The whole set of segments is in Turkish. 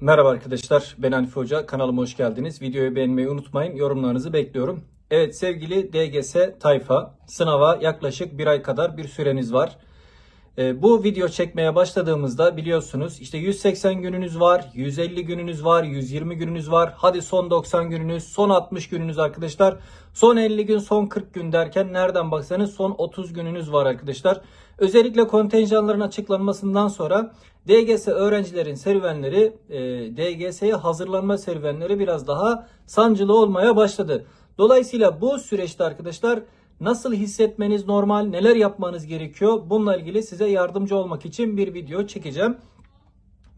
Merhaba arkadaşlar, ben Hanife Hoca. Kanalıma hoş geldiniz. Videoyu beğenmeyi unutmayın. Yorumlarınızı bekliyorum. Evet sevgili DGS tayfa, sınava yaklaşık bir ay kadar bir süreniz var. Ee, bu video çekmeye başladığımızda biliyorsunuz işte 180 gününüz var, 150 gününüz var, 120 gününüz var. Hadi son 90 gününüz, son 60 gününüz arkadaşlar. Son 50 gün, son 40 gün derken nereden baksanız son 30 gününüz var arkadaşlar. Özellikle kontenjanların açıklanmasından sonra DGS öğrencilerin serüvenleri, e, DGS'ye hazırlanma serüvenleri biraz daha sancılı olmaya başladı. Dolayısıyla bu süreçte arkadaşlar Nasıl hissetmeniz normal, neler yapmanız gerekiyor? Bununla ilgili size yardımcı olmak için bir video çekeceğim.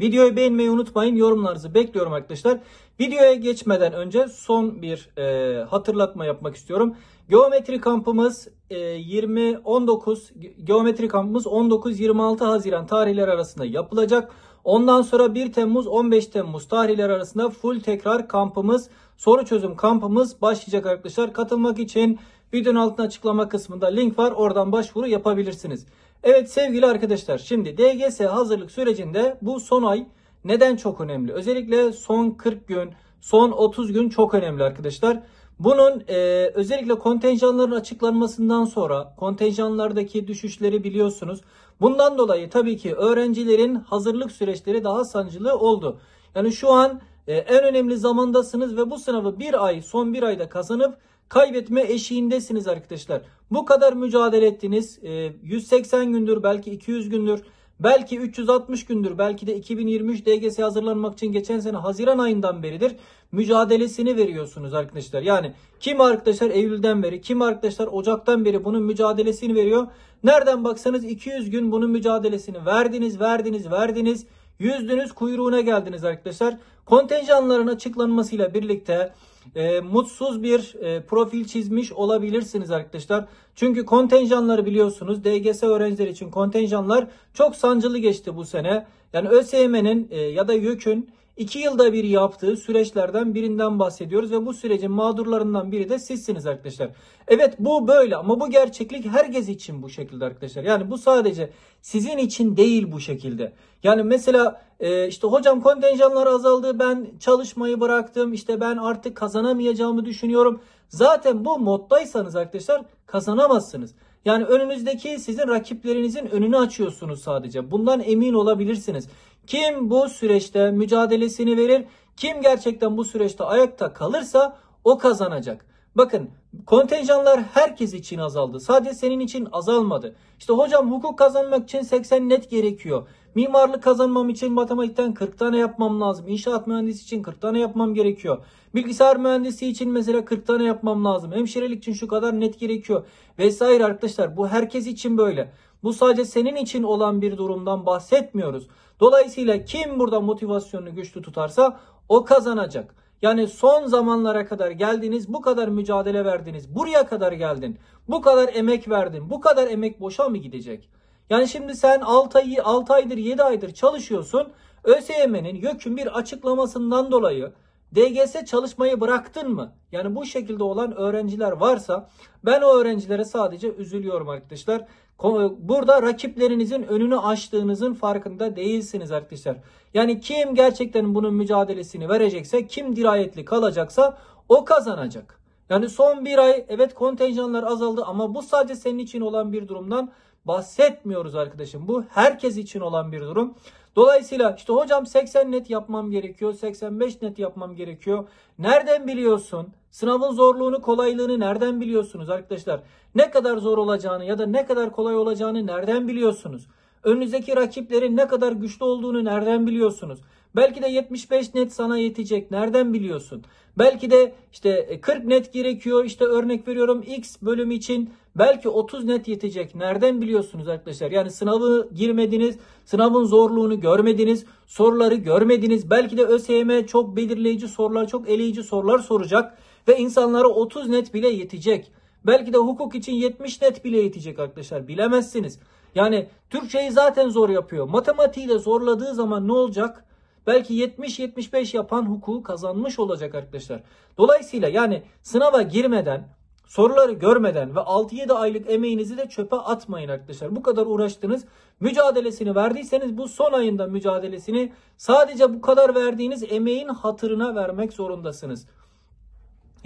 Videoyu beğenmeyi unutmayın. Yorumlarınızı bekliyorum arkadaşlar. Videoya geçmeden önce son bir e, hatırlatma yapmak istiyorum. Geometri kampımız e, 20 19 geometri kampımız 19 26 Haziran tarihleri arasında yapılacak. Ondan sonra 1 Temmuz 15 Temmuz tarihleri arasında full tekrar kampımız soru çözüm kampımız başlayacak arkadaşlar. Katılmak için Videonun altında açıklama kısmında link var. Oradan başvuru yapabilirsiniz. Evet sevgili arkadaşlar şimdi DGS hazırlık sürecinde bu son ay neden çok önemli? Özellikle son 40 gün, son 30 gün çok önemli arkadaşlar. Bunun e, özellikle kontenjanların açıklanmasından sonra kontenjanlardaki düşüşleri biliyorsunuz. Bundan dolayı tabii ki öğrencilerin hazırlık süreçleri daha sancılı oldu. Yani şu an e, en önemli zamandasınız ve bu sınavı bir ay son bir ayda kazanıp kaybetme eşiğindesiniz arkadaşlar. Bu kadar mücadele ettiniz. 180 ee, gündür belki 200 gündür belki 360 gündür belki de 2023 DGS hazırlanmak için geçen sene Haziran ayından beridir mücadelesini veriyorsunuz arkadaşlar. Yani kim arkadaşlar Eylül'den beri kim arkadaşlar Ocak'tan beri bunun mücadelesini veriyor. Nereden baksanız 200 gün bunun mücadelesini verdiniz verdiniz verdiniz. Yüzdünüz kuyruğuna geldiniz arkadaşlar. Kontenjanların açıklanmasıyla birlikte e, mutsuz bir e, profil çizmiş olabilirsiniz arkadaşlar. Çünkü kontenjanları biliyorsunuz DGS öğrencileri için kontenjanlar çok sancılı geçti bu sene. Yani ÖSYM'nin e, ya da YÖK'ün 2 yılda bir yaptığı süreçlerden birinden bahsediyoruz ve bu sürecin mağdurlarından biri de sizsiniz arkadaşlar. Evet bu böyle ama bu gerçeklik herkes için bu şekilde arkadaşlar. Yani bu sadece sizin için değil bu şekilde. Yani mesela e, işte hocam kontenjanlar azaldı ben çalışmayı bıraktım işte ben artık kazanamayacağımı düşünüyorum. Zaten bu moddaysanız arkadaşlar kazanamazsınız. Yani önünüzdeki sizin rakiplerinizin önünü açıyorsunuz sadece. Bundan emin olabilirsiniz. Kim bu süreçte mücadelesini verir, kim gerçekten bu süreçte ayakta kalırsa o kazanacak. Bakın kontenjanlar herkes için azaldı. Sadece senin için azalmadı. İşte hocam hukuk kazanmak için 80 net gerekiyor. Mimarlık kazanmam için matematikten 40 tane yapmam lazım. İnşaat mühendisi için 40 tane yapmam gerekiyor. Bilgisayar mühendisi için mesela 40 tane yapmam lazım. Hemşirelik için şu kadar net gerekiyor. Vesaire arkadaşlar bu herkes için böyle. Bu sadece senin için olan bir durumdan bahsetmiyoruz. Dolayısıyla kim burada motivasyonunu güçlü tutarsa o kazanacak. Yani son zamanlara kadar geldiniz, bu kadar mücadele verdiniz, buraya kadar geldin, bu kadar emek verdin, bu kadar emek boşa mı gidecek? Yani şimdi sen 6, ay, 6 aydır 7 aydır çalışıyorsun. ÖSYM'nin YÖK'ün bir açıklamasından dolayı DGS çalışmayı bıraktın mı? Yani bu şekilde olan öğrenciler varsa ben o öğrencilere sadece üzülüyorum arkadaşlar. Burada rakiplerinizin önünü açtığınızın farkında değilsiniz arkadaşlar. Yani kim gerçekten bunun mücadelesini verecekse, kim dirayetli kalacaksa o kazanacak. Yani son bir ay evet kontenjanlar azaldı ama bu sadece senin için olan bir durumdan bahsetmiyoruz arkadaşım. Bu herkes için olan bir durum. Dolayısıyla işte hocam 80 net yapmam gerekiyor, 85 net yapmam gerekiyor. Nereden biliyorsun? Sınavın zorluğunu, kolaylığını nereden biliyorsunuz arkadaşlar? Ne kadar zor olacağını ya da ne kadar kolay olacağını nereden biliyorsunuz? Önünüzdeki rakiplerin ne kadar güçlü olduğunu nereden biliyorsunuz? Belki de 75 net sana yetecek. Nereden biliyorsun? Belki de işte 40 e, net gerekiyor. İşte örnek veriyorum X bölüm için belki 30 net yetecek. Nereden biliyorsunuz arkadaşlar? Yani sınavı girmediniz, sınavın zorluğunu görmediniz, soruları görmediniz. Belki de ÖSYM çok belirleyici sorular, çok eleyici sorular soracak. Ve insanlara 30 net bile yetecek. Belki de hukuk için 70 net bile yetecek arkadaşlar. Bilemezsiniz. Yani Türkçeyi zaten zor yapıyor. Matematiği de zorladığı zaman ne olacak? Belki 70-75 yapan hukuku kazanmış olacak arkadaşlar. Dolayısıyla yani sınava girmeden, soruları görmeden ve 6-7 aylık emeğinizi de çöpe atmayın arkadaşlar. Bu kadar uğraştınız. Mücadelesini verdiyseniz bu son ayında mücadelesini sadece bu kadar verdiğiniz emeğin hatırına vermek zorundasınız.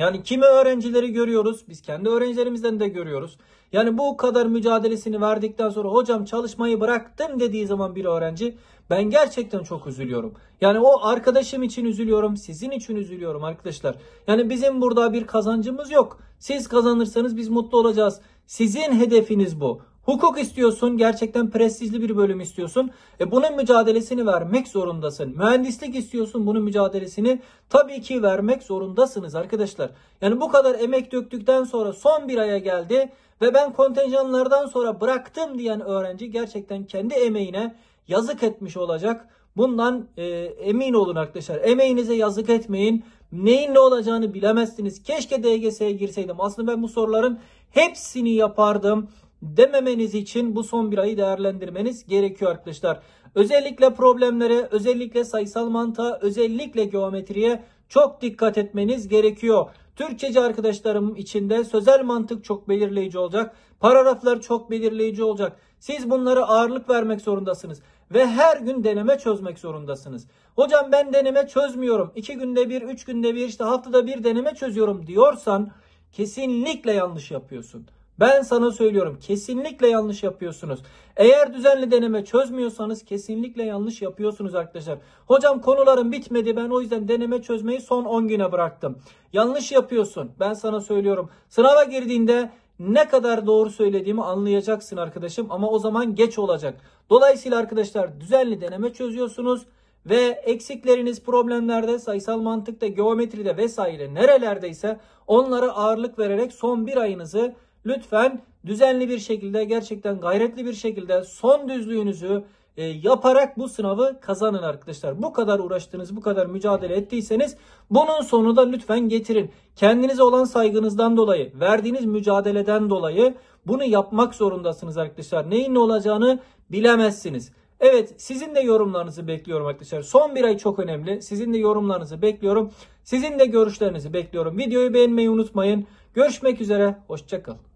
Yani kimi öğrencileri görüyoruz. Biz kendi öğrencilerimizden de görüyoruz. Yani bu kadar mücadelesini verdikten sonra hocam çalışmayı bıraktım dediği zaman bir öğrenci ben gerçekten çok üzülüyorum. Yani o arkadaşım için üzülüyorum. Sizin için üzülüyorum arkadaşlar. Yani bizim burada bir kazancımız yok. Siz kazanırsanız biz mutlu olacağız. Sizin hedefiniz bu. Hukuk istiyorsun, gerçekten prestijli bir bölüm istiyorsun. E bunun mücadelesini vermek zorundasın. Mühendislik istiyorsun, bunun mücadelesini tabii ki vermek zorundasınız arkadaşlar. Yani bu kadar emek döktükten sonra son bir aya geldi ve ben kontenjanlardan sonra bıraktım diyen öğrenci gerçekten kendi emeğine yazık etmiş olacak. Bundan e, emin olun arkadaşlar. Emeğinize yazık etmeyin. Neyin ne olacağını bilemezsiniz. Keşke DGS'ye girseydim. Aslında ben bu soruların hepsini yapardım dememeniz için bu son bir ayı değerlendirmeniz gerekiyor arkadaşlar. Özellikle problemlere, özellikle sayısal mantığa, özellikle geometriye çok dikkat etmeniz gerekiyor. Türkçeci arkadaşlarım içinde sözel mantık çok belirleyici olacak. Paragraflar çok belirleyici olacak. Siz bunlara ağırlık vermek zorundasınız. Ve her gün deneme çözmek zorundasınız. Hocam ben deneme çözmüyorum. iki günde bir, üç günde bir, işte haftada bir deneme çözüyorum diyorsan kesinlikle yanlış yapıyorsun. Ben sana söylüyorum kesinlikle yanlış yapıyorsunuz. Eğer düzenli deneme çözmüyorsanız kesinlikle yanlış yapıyorsunuz arkadaşlar. Hocam konularım bitmedi ben o yüzden deneme çözmeyi son 10 güne bıraktım. Yanlış yapıyorsun ben sana söylüyorum. Sınava girdiğinde ne kadar doğru söylediğimi anlayacaksın arkadaşım ama o zaman geç olacak. Dolayısıyla arkadaşlar düzenli deneme çözüyorsunuz ve eksikleriniz problemlerde, sayısal mantıkta, geometride vesaire nerelerdeyse onlara ağırlık vererek son bir ayınızı Lütfen düzenli bir şekilde gerçekten gayretli bir şekilde son düzlüğünüzü e, yaparak bu sınavı kazanın arkadaşlar. Bu kadar uğraştınız, bu kadar mücadele ettiyseniz bunun sonu da lütfen getirin. Kendinize olan saygınızdan dolayı, verdiğiniz mücadeleden dolayı bunu yapmak zorundasınız arkadaşlar. Neyin ne olacağını bilemezsiniz. Evet sizin de yorumlarınızı bekliyorum arkadaşlar. Son bir ay çok önemli. Sizin de yorumlarınızı bekliyorum. Sizin de görüşlerinizi bekliyorum. Videoyu beğenmeyi unutmayın. Görüşmek üzere. Hoşçakalın.